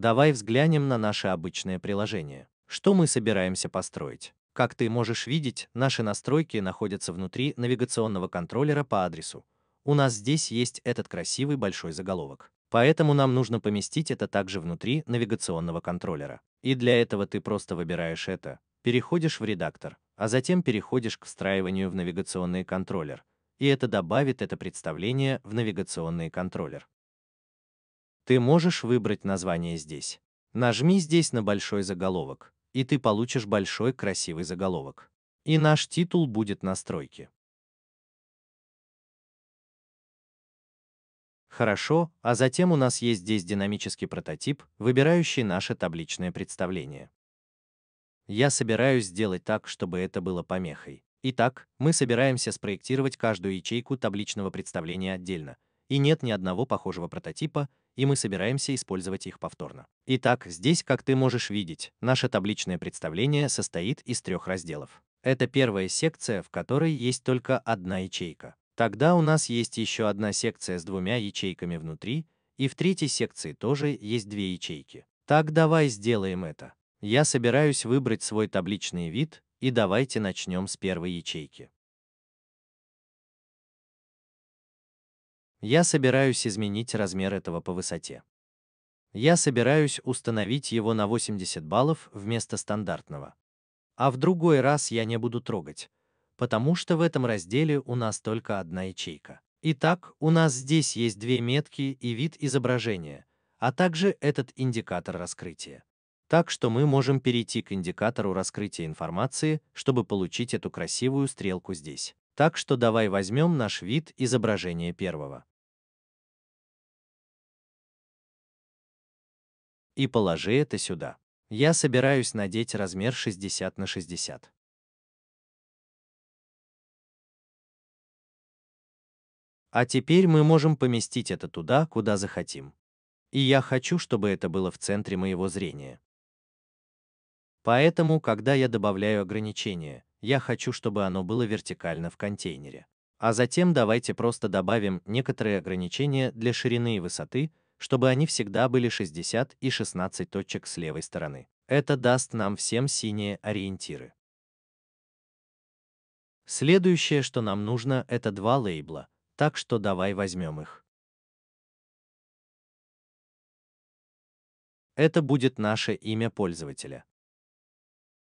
Давай взглянем на наше обычное приложение. Что мы собираемся построить? Как ты можешь видеть, наши настройки находятся внутри навигационного контроллера по адресу. У нас здесь есть этот красивый большой заголовок. Поэтому нам нужно поместить это также внутри навигационного контроллера. И для этого ты просто выбираешь это, переходишь в редактор, а затем переходишь к встраиванию в навигационный контроллер. И это добавит это представление в навигационный контроллер. Ты можешь выбрать название здесь. Нажми здесь на большой заголовок, и ты получишь большой красивый заголовок. И наш титул будет «Настройки». Хорошо, а затем у нас есть здесь динамический прототип, выбирающий наше табличное представление. Я собираюсь сделать так, чтобы это было помехой. Итак, мы собираемся спроектировать каждую ячейку табличного представления отдельно, и нет ни одного похожего прототипа, и мы собираемся использовать их повторно. Итак, здесь, как ты можешь видеть, наше табличное представление состоит из трех разделов. Это первая секция, в которой есть только одна ячейка. Тогда у нас есть еще одна секция с двумя ячейками внутри, и в третьей секции тоже есть две ячейки. Так давай сделаем это. Я собираюсь выбрать свой табличный вид, и давайте начнем с первой ячейки. Я собираюсь изменить размер этого по высоте. Я собираюсь установить его на 80 баллов вместо стандартного. А в другой раз я не буду трогать, потому что в этом разделе у нас только одна ячейка. Итак, у нас здесь есть две метки и вид изображения, а также этот индикатор раскрытия. Так что мы можем перейти к индикатору раскрытия информации, чтобы получить эту красивую стрелку здесь. Так что давай возьмем наш вид изображения первого. И положи это сюда. Я собираюсь надеть размер 60 на 60. А теперь мы можем поместить это туда, куда захотим. И я хочу, чтобы это было в центре моего зрения. Поэтому, когда я добавляю ограничения я хочу, чтобы оно было вертикально в контейнере. А затем давайте просто добавим некоторые ограничения для ширины и высоты, чтобы они всегда были 60 и 16 точек с левой стороны. Это даст нам всем синие ориентиры. Следующее, что нам нужно, это два лейбла, так что давай возьмем их. Это будет наше имя пользователя.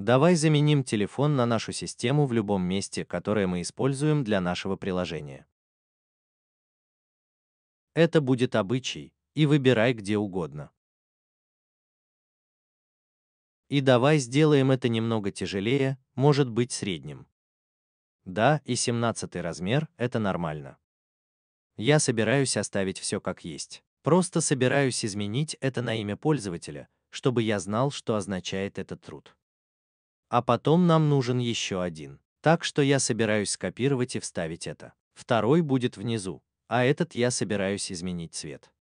Давай заменим телефон на нашу систему в любом месте, которое мы используем для нашего приложения. Это будет обычай, и выбирай где угодно. И давай сделаем это немного тяжелее, может быть средним. Да, и 17 размер – это нормально. Я собираюсь оставить все как есть. Просто собираюсь изменить это на имя пользователя, чтобы я знал, что означает этот труд а потом нам нужен еще один. Так что я собираюсь скопировать и вставить это. Второй будет внизу, а этот я собираюсь изменить цвет.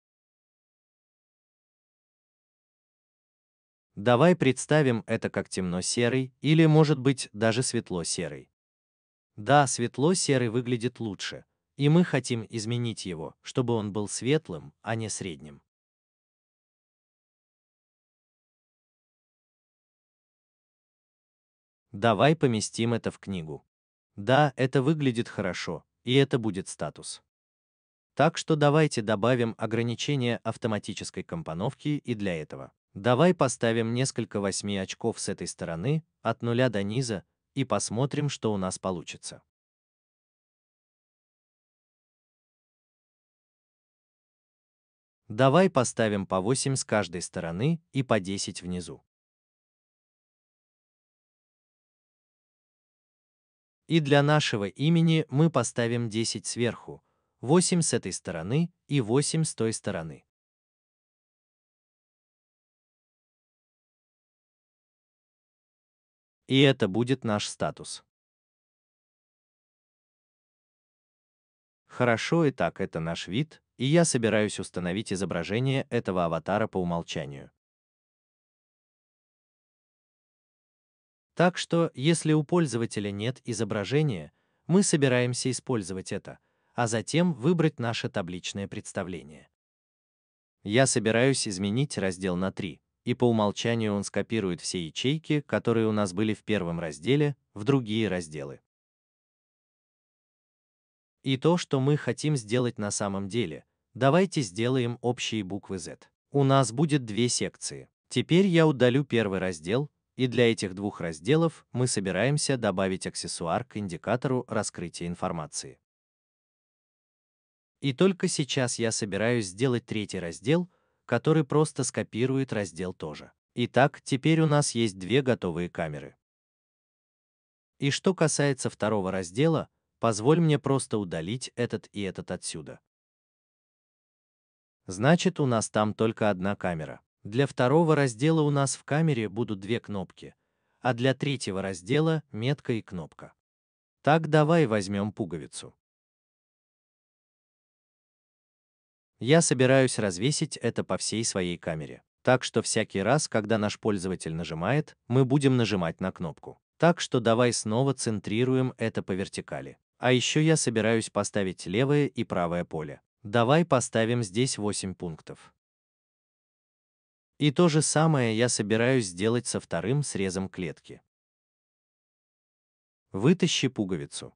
Давай представим это как темно-серый или, может быть, даже светло-серый. Да, светло-серый выглядит лучше, и мы хотим изменить его, чтобы он был светлым, а не средним. Давай поместим это в книгу. Да, это выглядит хорошо, и это будет статус. Так что давайте добавим ограничение автоматической компоновки и для этого. Давай поставим несколько восьми очков с этой стороны, от нуля до низа, и посмотрим, что у нас получится. Давай поставим по 8 с каждой стороны и по 10 внизу. И для нашего имени мы поставим 10 сверху, 8 с этой стороны и 8 с той стороны. И это будет наш статус. Хорошо, и так это наш вид, и я собираюсь установить изображение этого аватара по умолчанию. Так что, если у пользователя нет изображения, мы собираемся использовать это, а затем выбрать наше табличное представление. Я собираюсь изменить раздел на 3, и по умолчанию он скопирует все ячейки, которые у нас были в первом разделе, в другие разделы. И то, что мы хотим сделать на самом деле, давайте сделаем общие буквы Z. У нас будет две секции. Теперь я удалю первый раздел, и для этих двух разделов мы собираемся добавить аксессуар к индикатору раскрытия информации. И только сейчас я собираюсь сделать третий раздел, который просто скопирует раздел тоже. Итак, теперь у нас есть две готовые камеры. И что касается второго раздела, позволь мне просто удалить этот и этот отсюда. Значит, у нас там только одна камера. Для второго раздела у нас в камере будут две кнопки, а для третьего раздела – метка и кнопка. Так давай возьмем пуговицу. Я собираюсь развесить это по всей своей камере. Так что всякий раз, когда наш пользователь нажимает, мы будем нажимать на кнопку. Так что давай снова центрируем это по вертикали. А еще я собираюсь поставить левое и правое поле. Давай поставим здесь 8 пунктов. И то же самое я собираюсь сделать со вторым срезом клетки. Вытащи пуговицу.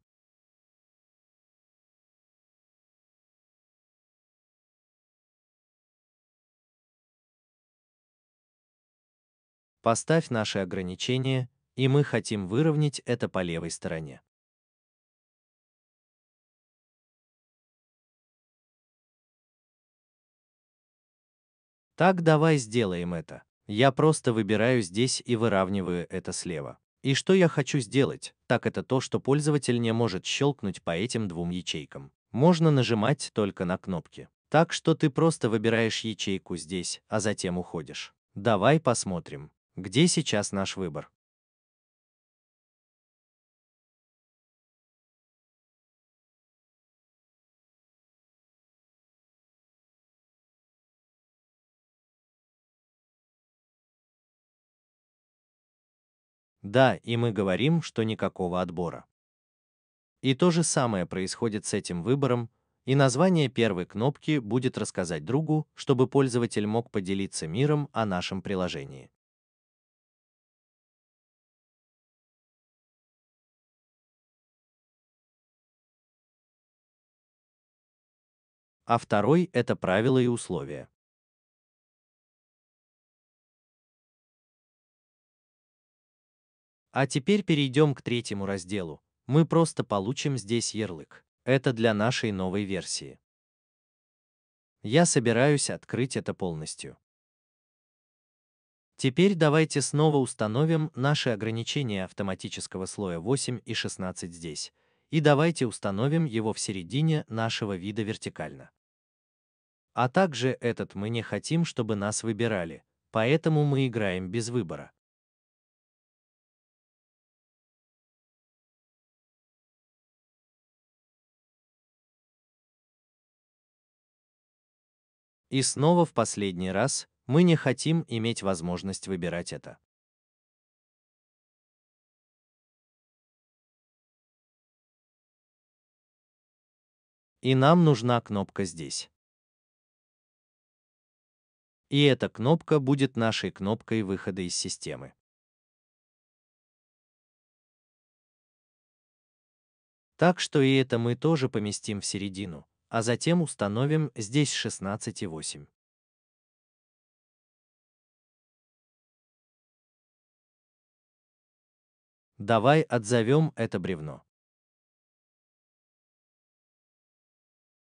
Поставь наши ограничения, и мы хотим выровнять это по левой стороне. Так давай сделаем это. Я просто выбираю здесь и выравниваю это слева. И что я хочу сделать, так это то, что пользователь не может щелкнуть по этим двум ячейкам. Можно нажимать только на кнопки. Так что ты просто выбираешь ячейку здесь, а затем уходишь. Давай посмотрим, где сейчас наш выбор. Да, и мы говорим, что никакого отбора. И то же самое происходит с этим выбором, и название первой кнопки будет рассказать другу, чтобы пользователь мог поделиться миром о нашем приложении. А второй – это правила и условия. А теперь перейдем к третьему разделу. Мы просто получим здесь ярлык. Это для нашей новой версии. Я собираюсь открыть это полностью. Теперь давайте снова установим наши ограничения автоматического слоя 8 и 16 здесь, и давайте установим его в середине нашего вида вертикально. А также этот мы не хотим, чтобы нас выбирали, поэтому мы играем без выбора. И снова в последний раз мы не хотим иметь возможность выбирать это. И нам нужна кнопка здесь. И эта кнопка будет нашей кнопкой выхода из системы. Так что и это мы тоже поместим в середину а затем установим здесь и 16,8. Давай отзовем это бревно.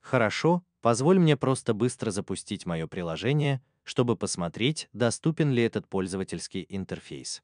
Хорошо, позволь мне просто быстро запустить мое приложение, чтобы посмотреть, доступен ли этот пользовательский интерфейс.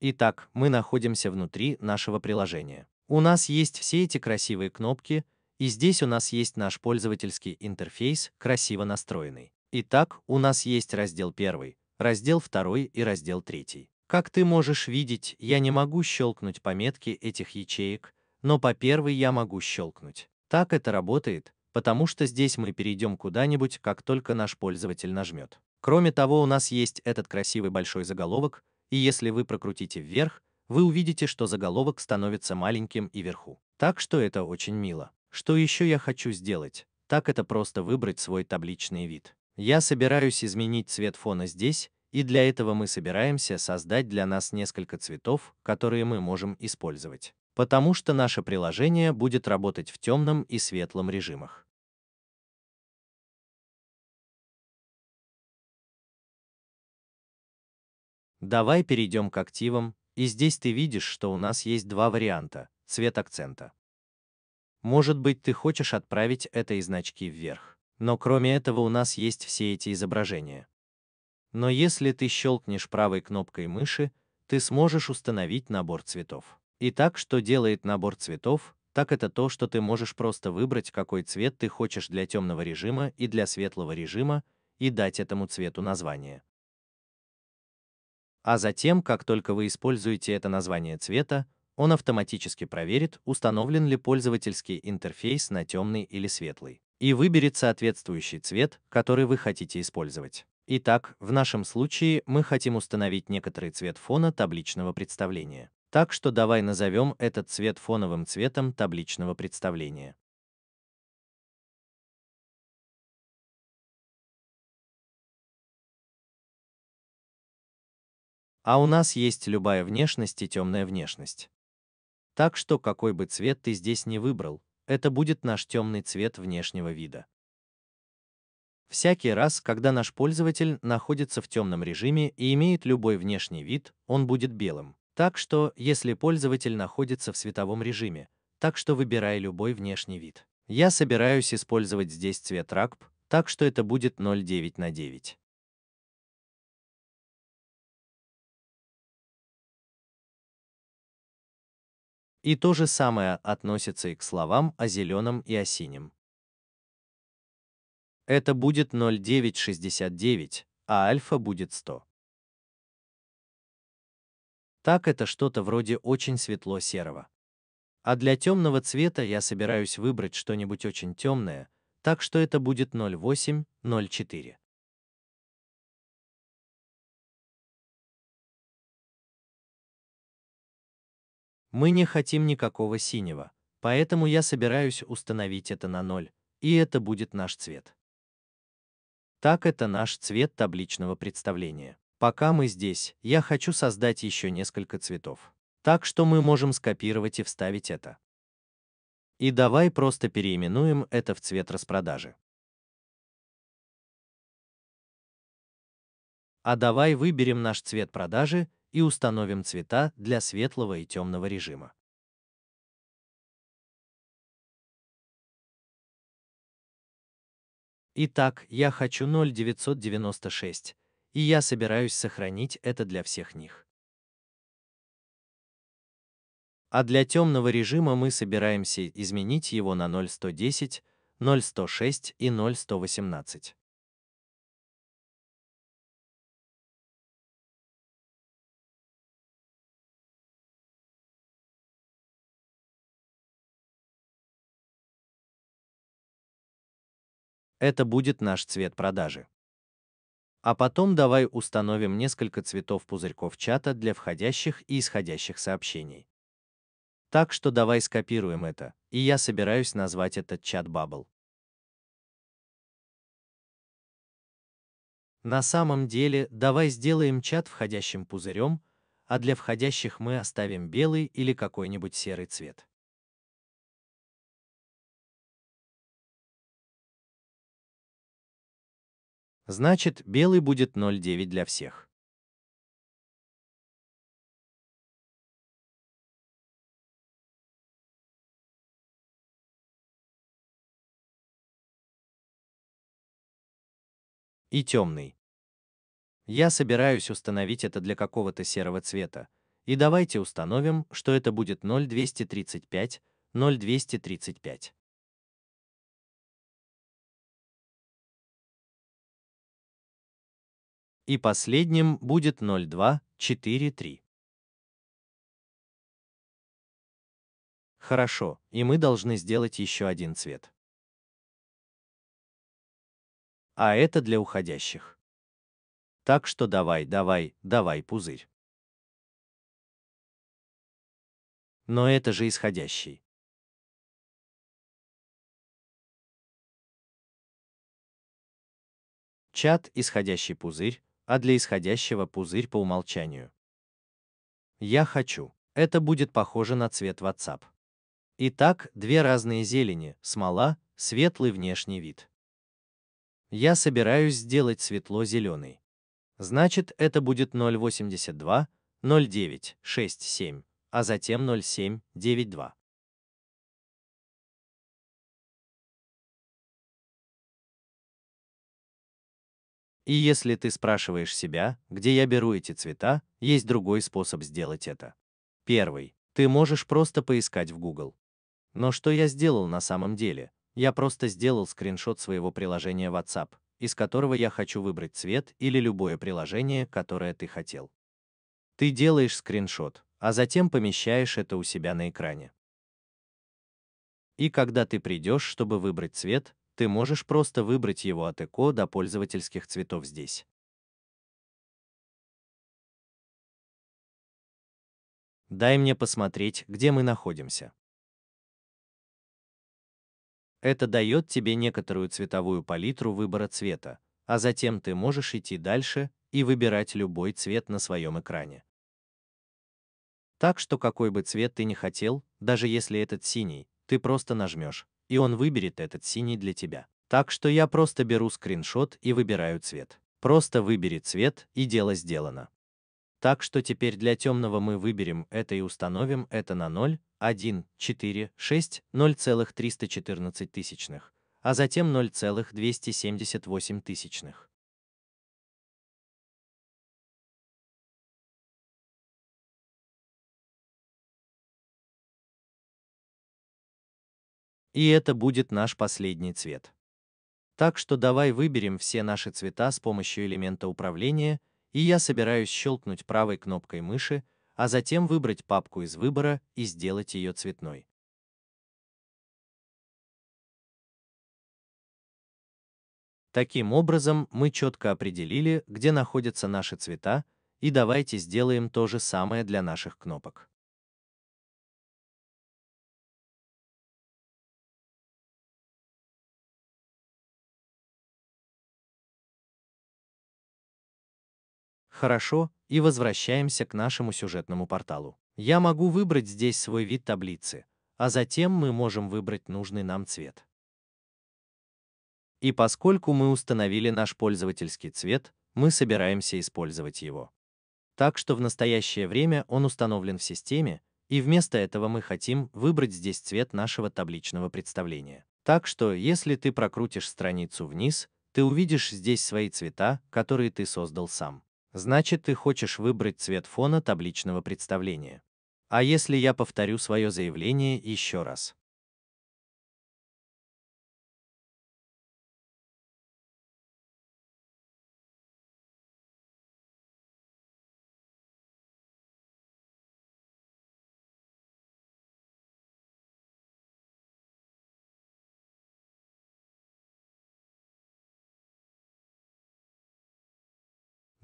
Итак, мы находимся внутри нашего приложения. У нас есть все эти красивые кнопки, и здесь у нас есть наш пользовательский интерфейс, красиво настроенный. Итак, у нас есть раздел 1, раздел 2 и раздел 3. Как ты можешь видеть, я не могу щелкнуть пометки этих ячеек, но по первой я могу щелкнуть. Так это работает, потому что здесь мы перейдем куда-нибудь, как только наш пользователь нажмет. Кроме того, у нас есть этот красивый большой заголовок, и если вы прокрутите вверх, вы увидите, что заголовок становится маленьким и вверху. Так что это очень мило. Что еще я хочу сделать? Так это просто выбрать свой табличный вид. Я собираюсь изменить цвет фона здесь, и для этого мы собираемся создать для нас несколько цветов, которые мы можем использовать, потому что наше приложение будет работать в темном и светлом режимах. Давай перейдем к активам, и здесь ты видишь, что у нас есть два варианта – цвет акцента. Может быть, ты хочешь отправить это и значки вверх. Но кроме этого у нас есть все эти изображения. Но если ты щелкнешь правой кнопкой мыши, ты сможешь установить набор цветов. Итак, что делает набор цветов, так это то, что ты можешь просто выбрать, какой цвет ты хочешь для темного режима и для светлого режима, и дать этому цвету название. А затем, как только вы используете это название цвета, он автоматически проверит, установлен ли пользовательский интерфейс на темный или светлый, и выберет соответствующий цвет, который вы хотите использовать. Итак, в нашем случае мы хотим установить некоторый цвет фона табличного представления. Так что давай назовем этот цвет фоновым цветом табличного представления. А у нас есть любая внешность и темная внешность. Так что какой бы цвет ты здесь не выбрал, это будет наш темный цвет внешнего вида. Всякий раз, когда наш пользователь находится в темном режиме и имеет любой внешний вид, он будет белым. Так что, если пользователь находится в световом режиме, так что выбирай любой внешний вид. Я собираюсь использовать здесь цвет RAGP, так что это будет 0,9 на 9. И то же самое относится и к словам о зеленом и о синем. Это будет 0,969, а альфа будет 100. Так это что-то вроде очень светло-серого. А для темного цвета я собираюсь выбрать что-нибудь очень темное, так что это будет 0,8, 0,4. Мы не хотим никакого синего, поэтому я собираюсь установить это на ноль, и это будет наш цвет. Так это наш цвет табличного представления. Пока мы здесь, я хочу создать еще несколько цветов. Так что мы можем скопировать и вставить это. И давай просто переименуем это в цвет распродажи. А давай выберем наш цвет продажи и установим цвета для светлого и темного режима. Итак, я хочу 0996, и я собираюсь сохранить это для всех них. А для темного режима мы собираемся изменить его на 0110, 0106 и 0118. Это будет наш цвет продажи. А потом давай установим несколько цветов пузырьков чата для входящих и исходящих сообщений. Так что давай скопируем это, и я собираюсь назвать этот чат Bubble. На самом деле, давай сделаем чат входящим пузырем, а для входящих мы оставим белый или какой-нибудь серый цвет. Значит, белый будет 0,9 для всех. И темный. Я собираюсь установить это для какого-то серого цвета, и давайте установим, что это будет 0,235, 0,235. и последним будет 0243. Хорошо, и мы должны сделать еще один цвет. А это для уходящих. Так что давай, давай, давай, пузырь. Но это же исходящий. Чат, исходящий пузырь, а для исходящего пузырь по умолчанию. Я хочу. Это будет похоже на цвет WhatsApp. Итак, две разные зелени, смола, светлый внешний вид. Я собираюсь сделать светло-зеленый. Значит, это будет 0,82, 0,9, 6,7, а затем 0,7, 9,2. И если ты спрашиваешь себя, где я беру эти цвета, есть другой способ сделать это. Первый. Ты можешь просто поискать в Google. Но что я сделал на самом деле? Я просто сделал скриншот своего приложения WhatsApp, из которого я хочу выбрать цвет или любое приложение, которое ты хотел. Ты делаешь скриншот, а затем помещаешь это у себя на экране. И когда ты придешь, чтобы выбрать цвет, ты можешь просто выбрать его от ЭКО до пользовательских цветов здесь. Дай мне посмотреть, где мы находимся. Это дает тебе некоторую цветовую палитру выбора цвета, а затем ты можешь идти дальше и выбирать любой цвет на своем экране. Так что какой бы цвет ты не хотел, даже если этот синий, ты просто нажмешь и он выберет этот синий для тебя. Так что я просто беру скриншот и выбираю цвет. Просто выбери цвет, и дело сделано. Так что теперь для темного мы выберем это и установим это на 0, 1, 4, 6, 0,314 тысячных, а затем 0,278 тысячных. И это будет наш последний цвет. Так что давай выберем все наши цвета с помощью элемента управления, и я собираюсь щелкнуть правой кнопкой мыши, а затем выбрать папку из выбора и сделать ее цветной. Таким образом, мы четко определили, где находятся наши цвета, и давайте сделаем то же самое для наших кнопок. Хорошо, и возвращаемся к нашему сюжетному порталу. Я могу выбрать здесь свой вид таблицы, а затем мы можем выбрать нужный нам цвет. И поскольку мы установили наш пользовательский цвет, мы собираемся использовать его. Так что в настоящее время он установлен в системе, и вместо этого мы хотим выбрать здесь цвет нашего табличного представления. Так что, если ты прокрутишь страницу вниз, ты увидишь здесь свои цвета, которые ты создал сам. Значит, ты хочешь выбрать цвет фона табличного представления. А если я повторю свое заявление еще раз?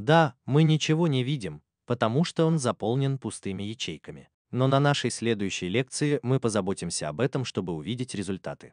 Да, мы ничего не видим, потому что он заполнен пустыми ячейками. Но на нашей следующей лекции мы позаботимся об этом, чтобы увидеть результаты.